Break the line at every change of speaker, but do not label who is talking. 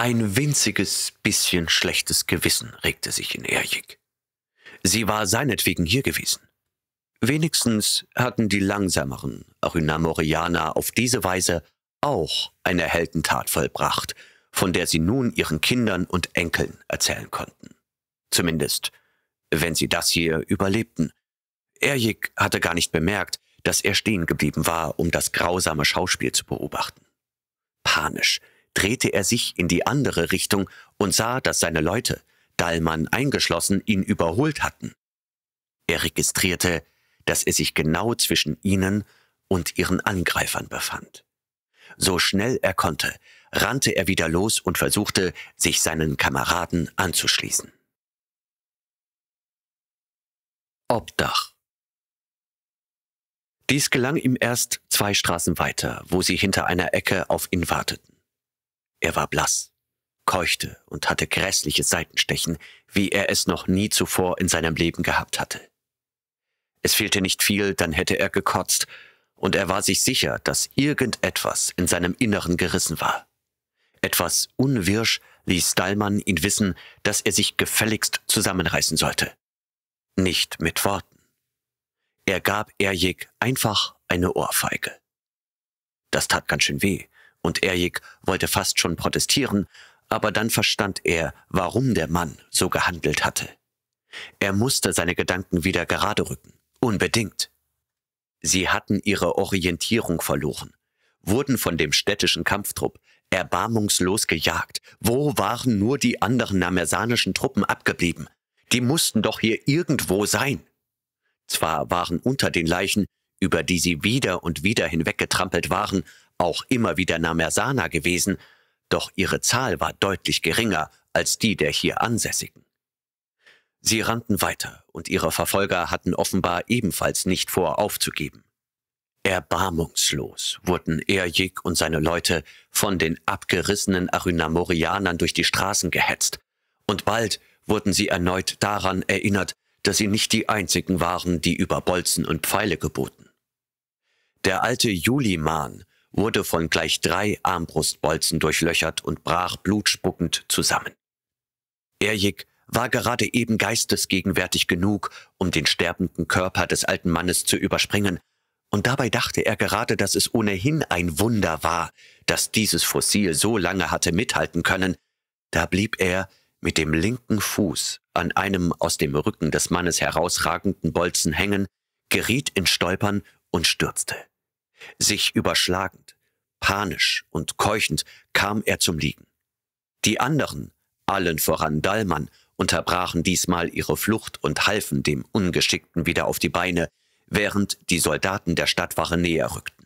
Ein winziges bisschen schlechtes Gewissen regte sich in Erjik. Sie war seinetwegen hier gewesen. Wenigstens hatten die langsameren Arynamorianer auf diese Weise auch eine Heldentat vollbracht, von der sie nun ihren Kindern und Enkeln erzählen konnten. Zumindest, wenn sie das hier überlebten. Erjik hatte gar nicht bemerkt, dass er stehen geblieben war, um das grausame Schauspiel zu beobachten. Panisch drehte er sich in die andere Richtung und sah, dass seine Leute, Dallmann eingeschlossen, ihn überholt hatten. Er registrierte, dass er sich genau zwischen ihnen und ihren Angreifern befand. So schnell er konnte, rannte er wieder los und versuchte, sich seinen Kameraden anzuschließen. Obdach Dies gelang ihm erst zwei Straßen weiter, wo sie hinter einer Ecke auf ihn warteten. Er war blass, keuchte und hatte grässliche Seitenstechen, wie er es noch nie zuvor in seinem Leben gehabt hatte. Es fehlte nicht viel, dann hätte er gekotzt, und er war sich sicher, dass irgendetwas in seinem Inneren gerissen war. Etwas unwirsch ließ Dallmann ihn wissen, dass er sich gefälligst zusammenreißen sollte. Nicht mit Worten. Er gab Erjig einfach eine Ohrfeige. Das tat ganz schön weh, und Erjik wollte fast schon protestieren, aber dann verstand er, warum der Mann so gehandelt hatte. Er musste seine Gedanken wieder gerade rücken. Unbedingt. Sie hatten ihre Orientierung verloren, wurden von dem städtischen Kampftrupp erbarmungslos gejagt. Wo waren nur die anderen namersanischen Truppen abgeblieben? Die mussten doch hier irgendwo sein. Zwar waren unter den Leichen, über die sie wieder und wieder hinweggetrampelt waren, auch immer wieder Namersana gewesen, doch ihre Zahl war deutlich geringer als die der hier Ansässigen. Sie rannten weiter, und ihre Verfolger hatten offenbar ebenfalls nicht vor, aufzugeben. Erbarmungslos wurden Erjik und seine Leute von den abgerissenen Arynamorianern durch die Straßen gehetzt, und bald wurden sie erneut daran erinnert, dass sie nicht die einzigen waren, die über Bolzen und Pfeile geboten. Der alte Juliman wurde von gleich drei Armbrustbolzen durchlöchert und brach blutspuckend zusammen. Erjik war gerade eben geistesgegenwärtig genug, um den sterbenden Körper des alten Mannes zu überspringen, und dabei dachte er gerade, dass es ohnehin ein Wunder war, dass dieses Fossil so lange hatte mithalten können, da blieb er mit dem linken Fuß an einem aus dem Rücken des Mannes herausragenden Bolzen hängen, geriet in Stolpern und stürzte. Sich überschlagend, panisch und keuchend kam er zum Liegen. Die anderen, allen voran Dallmann, unterbrachen diesmal ihre Flucht und halfen dem Ungeschickten wieder auf die Beine, während die Soldaten der Stadtwache näher rückten.